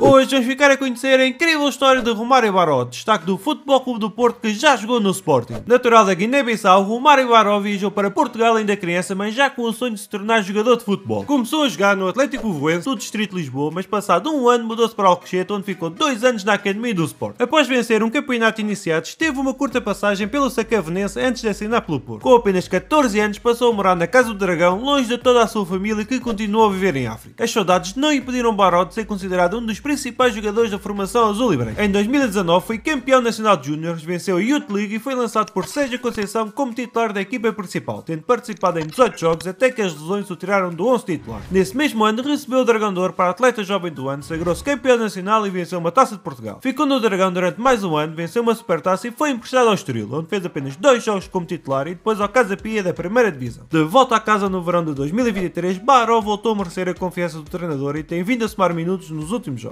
Hoje vamos ficar a conhecer a incrível história de Romário Baró, destaque do Futebol Clube do Porto que já jogou no Sporting. Natural da Guiné-Bissau, Romário Baró viajou para Portugal ainda criança, mas já com o sonho de se tornar jogador de futebol. Começou a jogar no Atlético Voense, do Distrito de Lisboa, mas passado um ano mudou-se para Alcochete, onde ficou dois anos na Academia do Sporting. Após vencer um campeonato iniciado, teve uma curta passagem pelo Sacavenense antes de assinar pelo Porto. Com apenas 14 anos, passou a morar na Casa do Dragão, longe de toda a sua família que continuou a viver em África. As saudades não impediram Baró de ser considerado um dos principais jogadores da formação azul e branco. Em 2019 foi campeão nacional de júniores, venceu a Youth League e foi lançado por Sérgio Conceição como titular da equipa principal, tendo participado em 18 jogos até que as lesões o tiraram do 11 titular. Nesse mesmo ano recebeu o Dragão de Ouro para atleta jovem do ano, sagrou-se campeão nacional e venceu uma Taça de Portugal. Ficou no Dragão durante mais um ano, venceu uma Supertaça e foi emprestado ao Estoril, onde fez apenas dois jogos como titular e depois ao Casa Pia da primeira divisão. De volta à casa no verão de 2023, Baró voltou a merecer a confiança do treinador e tem vindo a somar minutos nos últimos jogos.